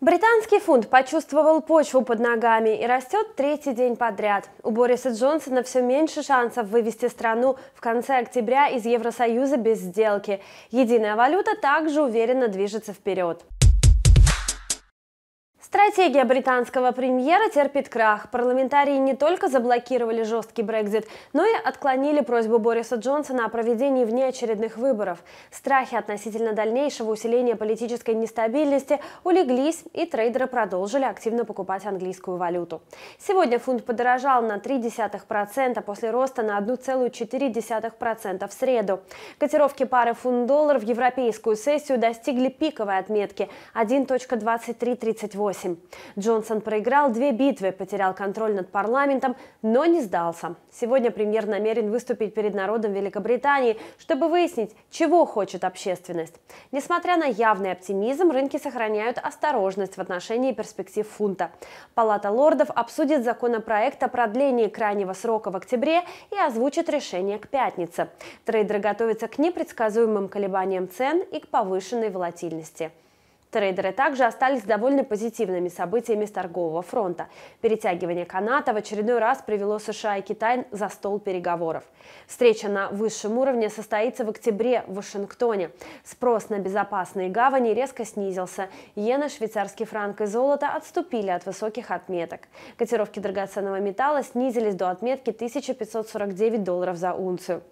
Британский фунт почувствовал почву под ногами и растет третий день подряд. У Бориса Джонсона все меньше шансов вывести страну в конце октября из Евросоюза без сделки. Единая валюта также уверенно движется вперед. Стратегия британского премьера терпит крах. Парламентарии не только заблокировали жесткий Брекзит, но и отклонили просьбу Бориса Джонсона о проведении внеочередных выборов. Страхи относительно дальнейшего усиления политической нестабильности улеглись, и трейдеры продолжили активно покупать английскую валюту. Сегодня фунт подорожал на 0,3% после роста на 1,4% в среду. Котировки пары фунт-доллар в европейскую сессию достигли пиковой отметки 1.2338. 8. Джонсон проиграл две битвы, потерял контроль над парламентом, но не сдался. Сегодня премьер намерен выступить перед народом Великобритании, чтобы выяснить, чего хочет общественность. Несмотря на явный оптимизм, рынки сохраняют осторожность в отношении перспектив фунта. Палата лордов обсудит законопроект о продлении крайнего срока в октябре и озвучит решение к пятнице. Трейдеры готовятся к непредсказуемым колебаниям цен и к повышенной волатильности. Трейдеры также остались довольно позитивными событиями с торгового фронта. Перетягивание каната в очередной раз привело США и Китай за стол переговоров. Встреча на высшем уровне состоится в октябре в Вашингтоне. Спрос на безопасные гавани резко снизился. Иена, швейцарский франк и золото отступили от высоких отметок. Котировки драгоценного металла снизились до отметки 1549 долларов за унцию.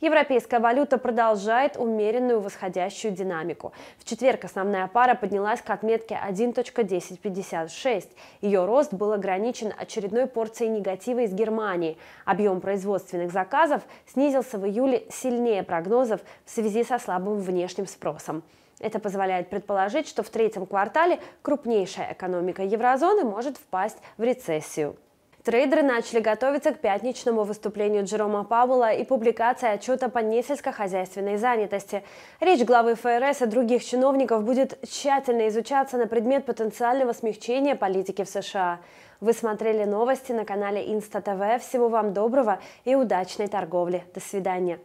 Европейская валюта продолжает умеренную восходящую динамику. В четверг основная пара поднялась к отметке 1.1056. Ее рост был ограничен очередной порцией негатива из Германии. Объем производственных заказов снизился в июле сильнее прогнозов в связи со слабым внешним спросом. Это позволяет предположить, что в третьем квартале крупнейшая экономика еврозоны может впасть в рецессию. Трейдеры начали готовиться к пятничному выступлению Джерома Пауэлла и публикации отчета по несельскохозяйственной занятости. Речь главы ФРС и других чиновников будет тщательно изучаться на предмет потенциального смягчения политики в США. Вы смотрели новости на канале Инста ТВ. Всего вам доброго и удачной торговли. До свидания.